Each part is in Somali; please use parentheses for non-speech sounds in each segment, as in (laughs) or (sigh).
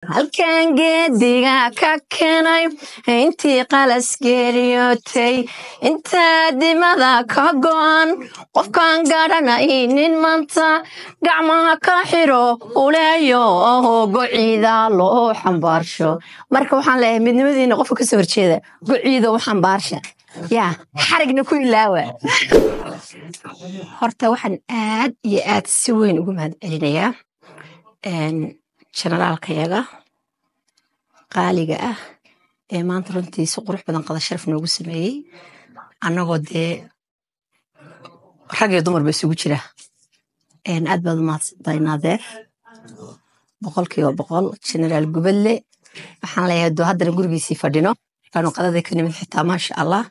halkan geediga ka keenay intii qalas geeriyootay intaa dimada ka go'an qofkan nin manta gacmaha ka xiro uleeyo oo gociida loo xambaarsho marka waxaan leeyahay midnimadiina qofka kasoo horjeeda gociida u xambaarsha yaa xarigna ku ilaawa horta waxaan aad iyo aad si weyn ugu mahad celinayaa generaalkayaga qaaliga ah ee maanta runtii si qurux badan qada sharaf noogu sameeyey annagoo dee rag iyo dumar ba isugu jira aad baad umahadsantahay naadeer boqol kiiba boqol generaal gubadle waxaan leeyahay doo haddana gurigiisii fadhino aanu qadada ka nimid xitaa maasha allah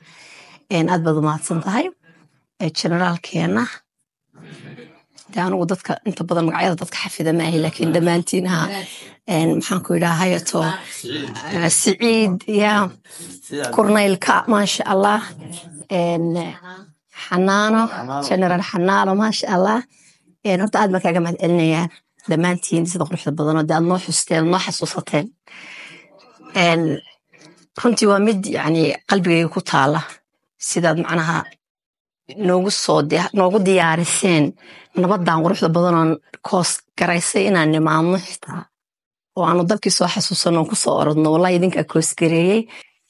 aad baad umahadsan tahay de anugu dadka inta badan magacyada dadka xafida maaha lakin dhammaantiin ha maxaanku yidhaa hayato eh, siciid ya kurnaylka maasha allah xanaano general xanaano maasha allah horta aad baan kaaga mahad celinayaan dhammaantiin sida quruxda badanoo de aad noo xusteen noo xasuusateen runtii waa mid yani qalbigayga ku taala sidaad macnaha noogu soo noogu diyaariseen nabadan quruxda badanoon koos garaysay inaan nimaadno xitaa oo aanu dalkii soo xasuusano oon kusoo orodno wallahi idinkaa koosgareeyey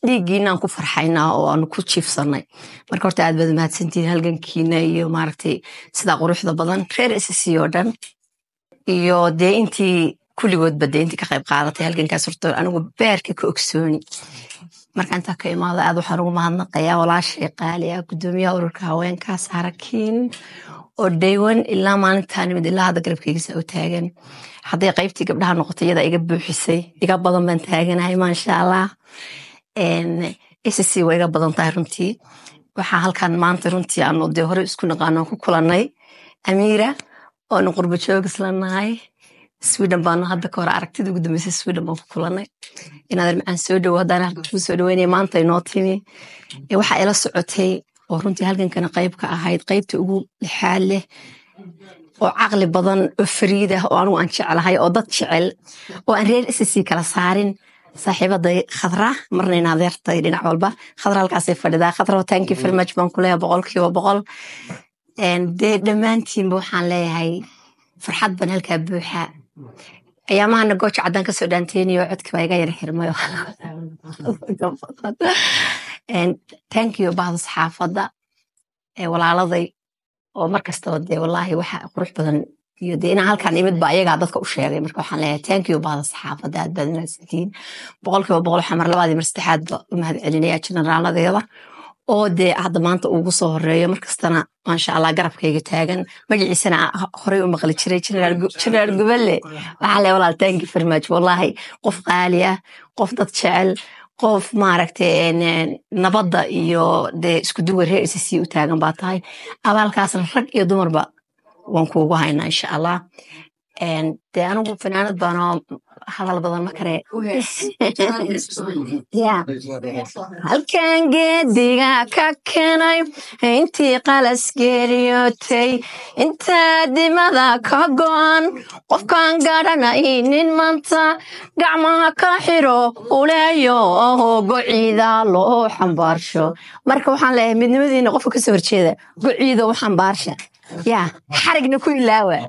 dhiiggiinaan ku farxayna oo aanu ku jiifsanay marka horta aad baad mahadsantihiin halgankiina iyo maaragtay sidaa quruxda badan reer isisii oo dhan iyo dee intii kulligoodba de intii ka qayb qaadatay halgankaas horta anigu beerka ka ogsooni marka ka imaado aad waxaan ugu mahadnaqayaa walaashay qaaliya guddoomiyaha ururka haweenka saarakiin oo daywan ilaa maalintaa nimid ilaa hadda garabkeygisaa u taagan hadday qaybtii gabdhaha noqotay iyadaa iga buuxisay iga badan baan taaganahay maasha allah sc waa iga badan tahay runtii waxaa halkan maanta runtii aanu dee hore isku naqaano ku kulannay amiira oonu qurba joog swiden baana hadda kahor aragtida ugu dambeysay sweden baan ku kulanay in macaan soo dhowo haddaan halkan soo dhoweynaya maanta inoo timi waxaa ila socotay oo runtii halkankana qayb ka ahayd qaybta ugu lixaad leh oo caqli badan oo fariid ah oo anigu aan jeclahay oo dad jecel oo aan reer isasii kala saarin saaxiibaday khadra marnayna adeertay dhinac walba khadra halkaasay fadhidaa khadra oh, thank you baan ku boqolkiiba boqol dee dhammaantiinba waxaan leeyahay farxad baan halkaa buuxa ayaamahana gooja caddaan kasoo dhaanteyniyoo codkii baa iga yar xirmayo tankiyo bahda saxaafadda walaaladay oo mar dee walaahi waxa qurux badan iyo dee inaan halkaan imid ba ayagaa dadka u sheegay marka waxaan leeyahay tankiyo bahda saxaafadda aad baad inaad boqolkiiba boqol waxaa mar labaadii mar saddexaadba u mahad celinaya jeneraaladeeda oo dee hadda maanta ugu soo horeeyo markastana maasha allah garabkayga taagan magaciisana horey u maqli jiray jenaraal gubale waxaa le walaal tanki farmaajo wallaahi qof qaali ah qof dad jecel qof maaragta nabadda iyo dee isku duwa reer isisii u taagan baa tahay abaalkaasna rag iyo dumarba waan kuugu haynaa insha allah dee anigu fanaanad baanoo hadal badan ma kare halkan (laughs) geediga ka kenay intii qalas geeriyootay inta dimada ka go'an qofkan garanaynin manta gacmaha ka xiro uleeyo oo gociida loo xambaarsho marka waxaan leehay midnimadiina qofka ka soo horjeeda gociida u xambaarsha xarigna ku ilaawa